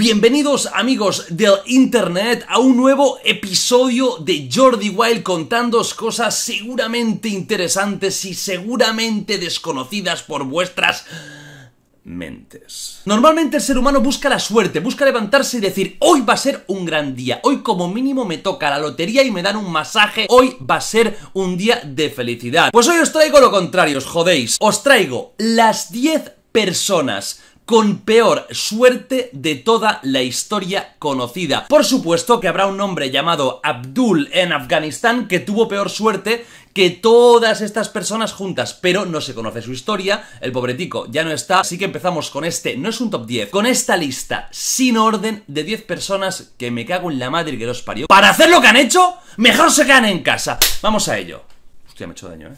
Bienvenidos amigos del Internet a un nuevo episodio de Jordi Wild contando cosas seguramente interesantes y seguramente desconocidas por vuestras mentes. Normalmente el ser humano busca la suerte, busca levantarse y decir, hoy va a ser un gran día, hoy como mínimo me toca la lotería y me dan un masaje, hoy va a ser un día de felicidad. Pues hoy os traigo lo contrario, os jodéis, os traigo las 10 personas con peor suerte de toda la historia conocida. Por supuesto que habrá un hombre llamado Abdul en Afganistán que tuvo peor suerte que todas estas personas juntas, pero no se conoce su historia, el pobretico ya no está, así que empezamos con este, no es un top 10, con esta lista sin orden de 10 personas que me cago en la madre que los parió. Para hacer lo que han hecho, mejor se quedan en casa. Vamos a ello. Hostia, me he hecho daño, ¿eh?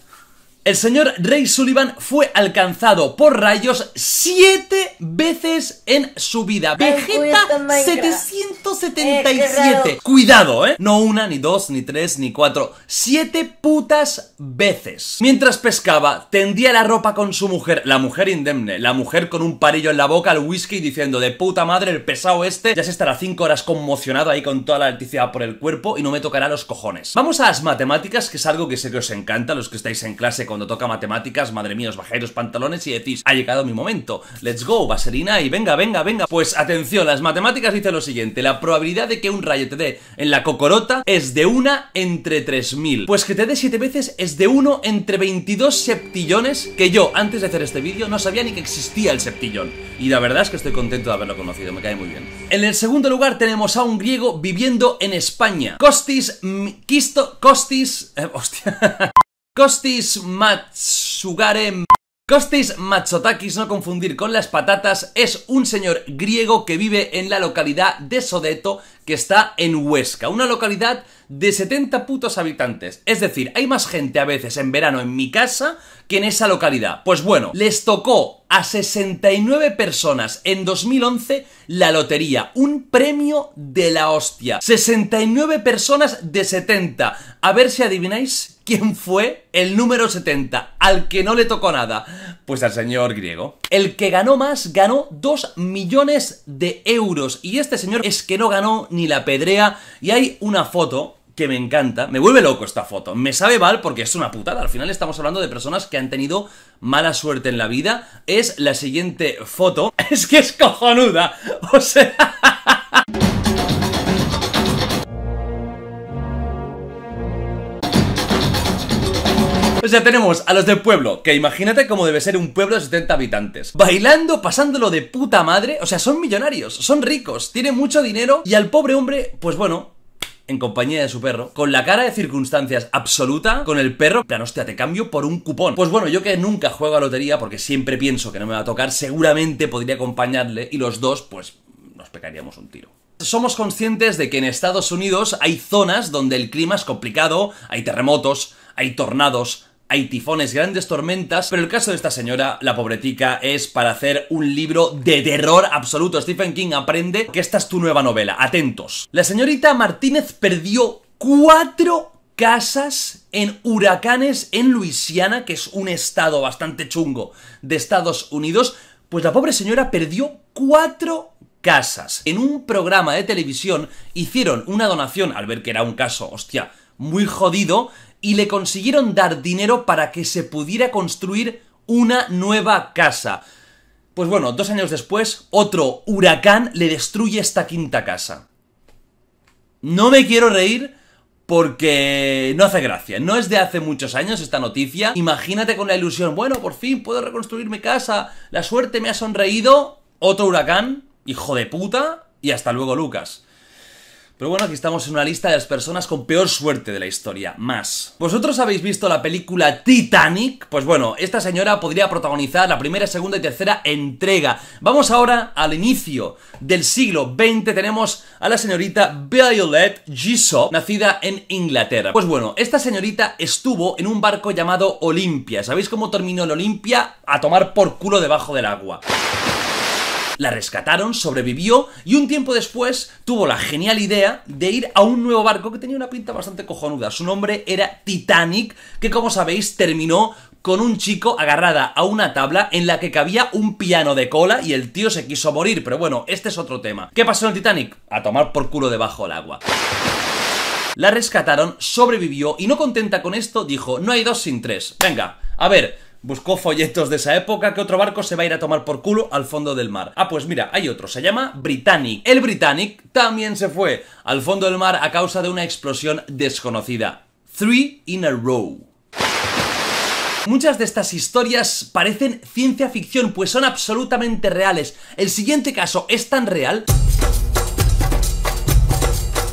El señor Ray Sullivan fue alcanzado por rayos siete veces en su vida. Vegeta 777. Cuidado, ¿eh? No una, ni dos, ni tres, ni cuatro. Siete putas veces. Mientras pescaba, tendía la ropa con su mujer, la mujer indemne, la mujer con un parillo en la boca, al whisky, diciendo de puta madre, el pesado este ya se estará cinco horas conmocionado ahí con toda la electricidad por el cuerpo y no me tocará los cojones. Vamos a las matemáticas, que es algo que sé que os encanta, los que estáis en clase cuando toca matemáticas, madre mía, os bajáis los pantalones y decís, ha llegado mi momento, let's go, vaselina y venga, venga, venga. Pues atención, las matemáticas dicen lo siguiente, la probabilidad de que un rayo te dé en la cocorota es de 1 entre 3000. Pues que te dé 7 veces es de 1 entre 22 septillones que yo, antes de hacer este vídeo, no sabía ni que existía el septillón. Y la verdad es que estoy contento de haberlo conocido, me cae muy bien. En el segundo lugar tenemos a un griego viviendo en España. Costis... Kisto... Mm, Costis... Eh, hostia... Kostis Matsugare... Costis Matsotakis, no confundir con las patatas, es un señor griego que vive en la localidad de Sodeto, que está en Huesca, una localidad de 70 putos habitantes. Es decir, hay más gente a veces en verano en mi casa que en esa localidad. Pues bueno, les tocó a 69 personas en 2011 la lotería, un premio de la hostia. 69 personas de 70. A ver si adivináis quién fue el número 70, al que no le tocó nada. Pues al señor griego. El que ganó más ganó 2 millones de euros. Y este señor es que no ganó ni la pedrea. Y hay una foto que me encanta. Me vuelve loco esta foto. Me sabe mal porque es una putada. Al final estamos hablando de personas que han tenido mala suerte en la vida. Es la siguiente foto. Es que es cojonuda. O sea... O sea, tenemos a los del pueblo, que imagínate cómo debe ser un pueblo de 70 habitantes. Bailando, pasándolo de puta madre. O sea, son millonarios, son ricos, tienen mucho dinero. Y al pobre hombre, pues bueno, en compañía de su perro, con la cara de circunstancias absoluta, con el perro, plan, hostia, te cambio por un cupón. Pues bueno, yo que nunca juego a lotería, porque siempre pienso que no me va a tocar, seguramente podría acompañarle y los dos, pues, nos pecaríamos un tiro. Somos conscientes de que en Estados Unidos hay zonas donde el clima es complicado, hay terremotos, hay tornados, hay tifones, grandes tormentas, pero el caso de esta señora, la pobretica, es para hacer un libro de terror absoluto. Stephen King aprende que esta es tu nueva novela, atentos. La señorita Martínez perdió cuatro casas en huracanes en Luisiana, que es un estado bastante chungo de Estados Unidos, pues la pobre señora perdió cuatro casas. En un programa de televisión hicieron una donación, al ver que era un caso, hostia, muy jodido, y le consiguieron dar dinero para que se pudiera construir una nueva casa. Pues bueno, dos años después, otro huracán le destruye esta quinta casa. No me quiero reír porque no hace gracia. No es de hace muchos años esta noticia. Imagínate con la ilusión, bueno, por fin puedo reconstruir mi casa, la suerte me ha sonreído, otro huracán, hijo de puta, y hasta luego Lucas. Pero bueno, aquí estamos en una lista de las personas con peor suerte de la historia, más. ¿Vosotros habéis visto la película Titanic? Pues bueno, esta señora podría protagonizar la primera, segunda y tercera entrega. Vamos ahora al inicio del siglo XX, tenemos a la señorita Violet Gisop, nacida en Inglaterra. Pues bueno, esta señorita estuvo en un barco llamado Olimpia. ¿Sabéis cómo terminó el Olimpia? A tomar por culo debajo del agua la rescataron, sobrevivió y un tiempo después tuvo la genial idea de ir a un nuevo barco que tenía una pinta bastante cojonuda. Su nombre era Titanic, que como sabéis terminó con un chico agarrada a una tabla en la que cabía un piano de cola y el tío se quiso morir, pero bueno, este es otro tema. ¿Qué pasó en el Titanic? A tomar por culo debajo del agua. La rescataron, sobrevivió y no contenta con esto, dijo, no hay dos sin tres. Venga, a ver, Buscó folletos de esa época que otro barco se va a ir a tomar por culo al fondo del mar. Ah, pues mira, hay otro, se llama Britannic. El Britannic también se fue al fondo del mar a causa de una explosión desconocida. Three in a row. Muchas de estas historias parecen ciencia ficción, pues son absolutamente reales. El siguiente caso es tan real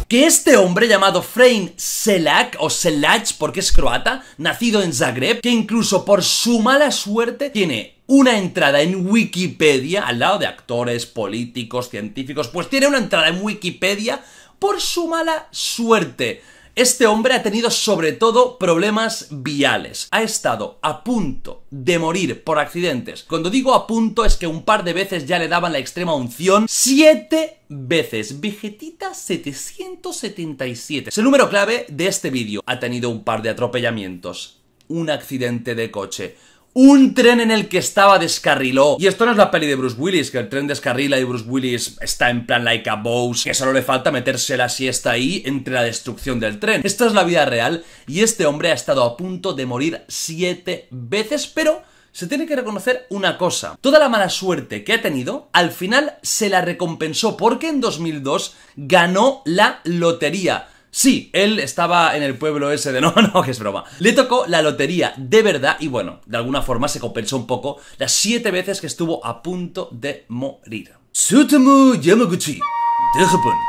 que este hombre llamado Frein Selak o Selach porque es croata, nacido en Zagreb, que incluso por su mala suerte tiene una entrada en Wikipedia, al lado de actores, políticos, científicos, pues tiene una entrada en Wikipedia por su mala suerte. Este hombre ha tenido sobre todo problemas viales. Ha estado a punto de morir por accidentes. Cuando digo a punto es que un par de veces ya le daban la extrema unción. Siete veces. Vegetita 777. Es el número clave de este vídeo. Ha tenido un par de atropellamientos. Un accidente de coche un tren en el que estaba descarriló. Y esto no es la peli de Bruce Willis, que el tren descarrila y Bruce Willis está en plan like a boss, que solo le falta meterse la siesta ahí entre la destrucción del tren. Esta es la vida real y este hombre ha estado a punto de morir siete veces, pero se tiene que reconocer una cosa. Toda la mala suerte que ha tenido, al final se la recompensó porque en 2002 ganó la lotería. Sí, él estaba en el pueblo ese de no, no, que es broma. Le tocó la lotería de verdad y bueno, de alguna forma se compensó un poco las siete veces que estuvo a punto de morir. Sutemu Yamaguchi.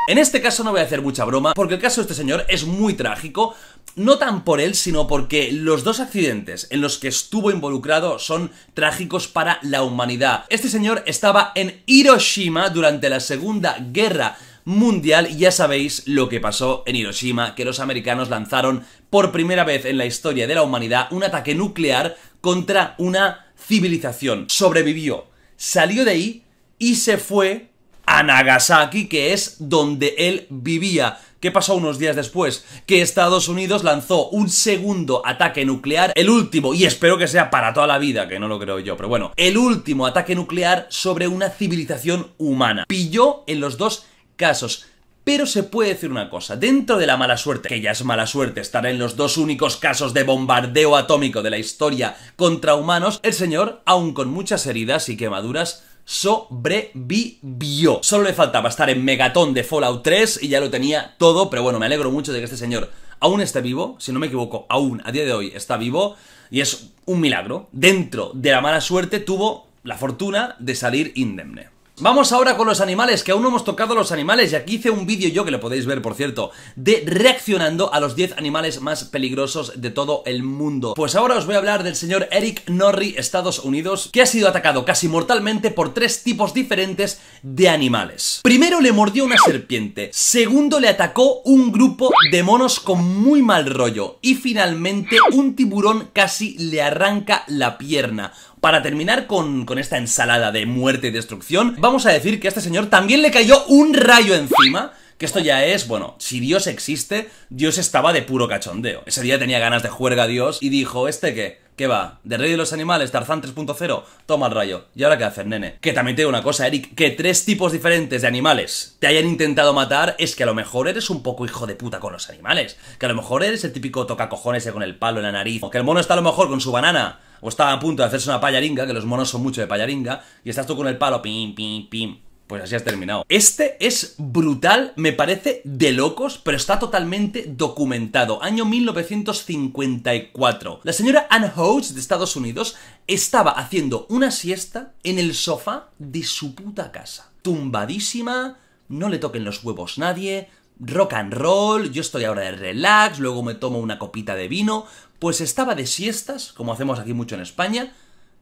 En este caso no voy a hacer mucha broma, porque el caso de este señor es muy trágico, no tan por él, sino porque los dos accidentes en los que estuvo involucrado son trágicos para la humanidad. Este señor estaba en Hiroshima durante la Segunda Guerra mundial. Y ya sabéis lo que pasó en Hiroshima, que los americanos lanzaron por primera vez en la historia de la humanidad un ataque nuclear contra una civilización. Sobrevivió, salió de ahí y se fue a Nagasaki, que es donde él vivía. ¿Qué pasó unos días después? Que Estados Unidos lanzó un segundo ataque nuclear, el último, y espero que sea para toda la vida, que no lo creo yo, pero bueno, el último ataque nuclear sobre una civilización humana. Pilló en los dos casos. Pero se puede decir una cosa, dentro de la mala suerte, que ya es mala suerte estar en los dos únicos casos de bombardeo atómico de la historia contra humanos, el señor, aun con muchas heridas y quemaduras, sobrevivió. Solo le faltaba estar en Megatón de Fallout 3 y ya lo tenía todo, pero bueno, me alegro mucho de que este señor aún esté vivo, si no me equivoco, aún a día de hoy está vivo, y es un milagro. Dentro de la mala suerte tuvo la fortuna de salir indemne. Vamos ahora con los animales, que aún no hemos tocado los animales, y aquí hice un vídeo yo, que lo podéis ver por cierto, de reaccionando a los 10 animales más peligrosos de todo el mundo. Pues ahora os voy a hablar del señor Eric Norrie, Estados Unidos, que ha sido atacado casi mortalmente por tres tipos diferentes de animales. Primero le mordió una serpiente, segundo le atacó un grupo de monos con muy mal rollo, y finalmente un tiburón casi le arranca la pierna. Para terminar con, esta ensalada de muerte y destrucción, vamos a decir que a este señor también le cayó un rayo encima que esto ya es, bueno, si Dios existe, Dios estaba de puro cachondeo. Ese día tenía ganas de juerga a Dios y dijo, ¿este qué? ¿Qué va? ¿De Rey de los Animales, Tarzán 3.0? Toma el rayo. ¿Y ahora qué hacer nene? Que también te digo una cosa, Eric, que tres tipos diferentes de animales te hayan intentado matar es que a lo mejor eres un poco hijo de puta con los animales. Que a lo mejor eres el típico toca cojones con el palo en la nariz. O que el mono está a lo mejor con su banana o estaba a punto de hacerse una payaringa, que los monos son mucho de payaringa, y estás tú con el palo, pim, pim, pim. Pues así has terminado. Este es brutal, me parece de locos, pero está totalmente documentado. Año 1954. La señora Anne Hodge de Estados Unidos estaba haciendo una siesta en el sofá de su puta casa. Tumbadísima, no le toquen los huevos nadie, rock and roll, yo estoy ahora de relax, luego me tomo una copita de vino, pues estaba de siestas, como hacemos aquí mucho en España,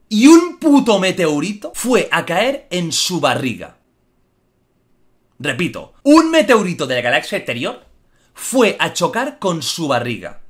y un puto meteorito fue a caer en su barriga. Repito, un meteorito de la galaxia exterior fue a chocar con su barriga.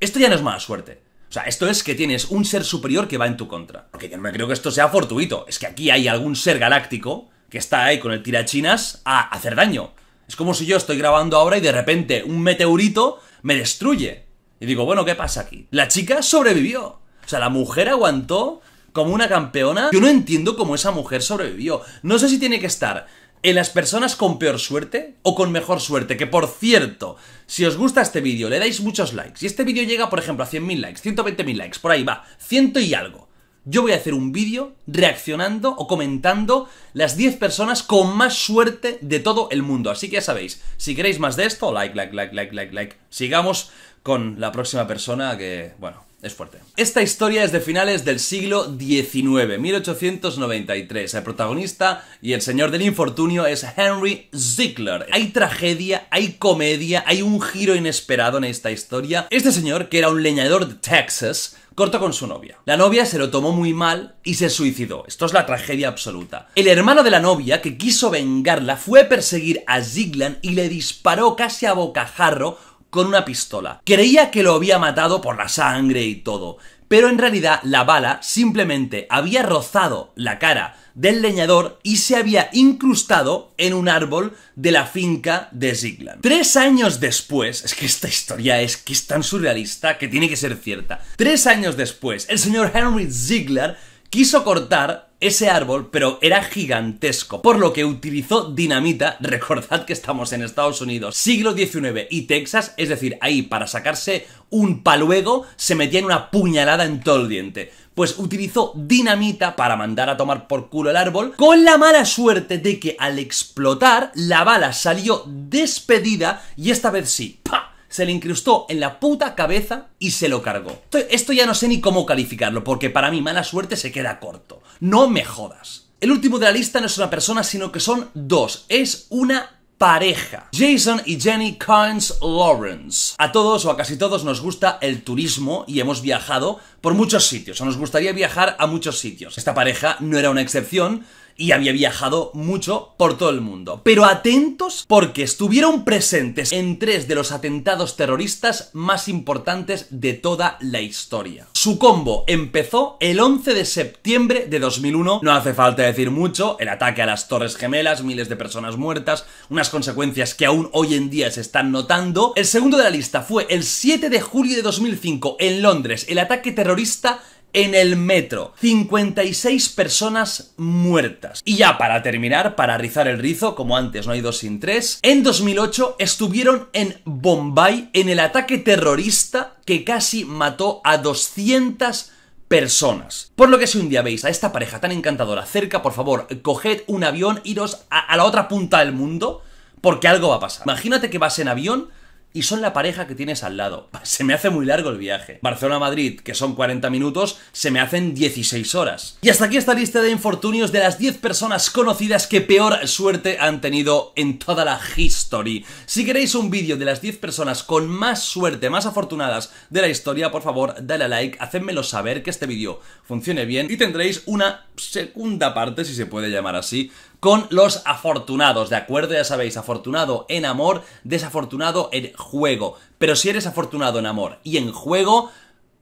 Esto ya no es mala suerte. O sea, esto es que tienes un ser superior que va en tu contra. Porque yo no me creo que esto sea fortuito. Es que aquí hay algún ser galáctico que está ahí con el tirachinas a hacer daño. Es como si yo estoy grabando ahora y de repente un meteorito me destruye. Y digo, bueno, ¿qué pasa aquí? La chica sobrevivió. O sea, la mujer aguantó como una campeona. Yo no entiendo cómo esa mujer sobrevivió. No sé si tiene que estar en las personas con peor suerte o con mejor suerte. Que por cierto, si os gusta este vídeo, le dais muchos likes. Y este vídeo llega, por ejemplo, a 100.000 likes, 120.000 likes, por ahí va, ciento y algo. Yo voy a hacer un vídeo reaccionando o comentando las 10 personas con más suerte de todo el mundo. Así que ya sabéis, si queréis más de esto, like, like, like, like, like, like. Sigamos con la próxima persona que, bueno, es fuerte. Esta historia es de finales del siglo XIX, 1893. El protagonista y el señor del infortunio es Henry Ziegler. Hay tragedia, hay comedia, hay un giro inesperado en esta historia. Este señor, que era un leñador de Texas, Cortó con su novia. La novia se lo tomó muy mal y se suicidó. Esto es la tragedia absoluta. El hermano de la novia, que quiso vengarla, fue a perseguir a Ziglan y le disparó casi a bocajarro con una pistola. Creía que lo había matado por la sangre y todo, pero en realidad la bala simplemente había rozado la cara del leñador y se había incrustado en un árbol de la finca de Ziegler. Tres años después, es que esta historia es que es tan surrealista que tiene que ser cierta. Tres años después, el señor Henry Ziegler quiso cortar ese árbol, pero era gigantesco, por lo que utilizó dinamita, recordad que estamos en Estados Unidos, siglo XIX y Texas, es decir, ahí para sacarse un paluego se metía en una puñalada en todo el diente. Pues utilizó dinamita para mandar a tomar por culo el árbol, con la mala suerte de que al explotar, la bala salió despedida y esta vez sí, ¡pa! se le incrustó en la puta cabeza y se lo cargó. Esto, ya no sé ni cómo calificarlo, porque para mí mala suerte se queda corto. No me jodas. El último de la lista no es una persona, sino que son dos. Es una pareja. Jason y Jenny Carnes Lawrence. A todos o a casi todos nos gusta el turismo y hemos viajado por muchos sitios, o nos gustaría viajar a muchos sitios. Esta pareja no era una excepción, y había viajado mucho por todo el mundo. Pero atentos porque estuvieron presentes en tres de los atentados terroristas más importantes de toda la historia. Su combo empezó el 11 de septiembre de 2001, no hace falta decir mucho, el ataque a las Torres Gemelas, miles de personas muertas, unas consecuencias que aún hoy en día se están notando. El segundo de la lista fue el 7 de julio de 2005 en Londres, el ataque terrorista en el metro. 56 personas muertas. Y ya para terminar, para rizar el rizo, como antes no hay dos sin tres, en 2008 estuvieron en Bombay en el ataque terrorista que casi mató a 200 personas. Por lo que si un día veis a esta pareja tan encantadora cerca, por favor, coged un avión, iros a, a la otra punta del mundo, porque algo va a pasar. Imagínate que vas en avión y son la pareja que tienes al lado. Se me hace muy largo el viaje. Barcelona-Madrid, que son 40 minutos, se me hacen 16 horas. Y hasta aquí esta lista de infortunios de las 10 personas conocidas que peor suerte han tenido en toda la history. Si queréis un vídeo de las 10 personas con más suerte, más afortunadas de la historia, por favor, dale a like, hacedmelo saber que este vídeo funcione bien y tendréis una segunda parte, si se puede llamar así, con los afortunados, ¿de acuerdo? Ya sabéis, afortunado en amor, desafortunado en juego. Pero si eres afortunado en amor y en juego,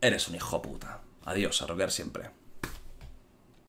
eres un hijo puta. Adiós, a rogar siempre.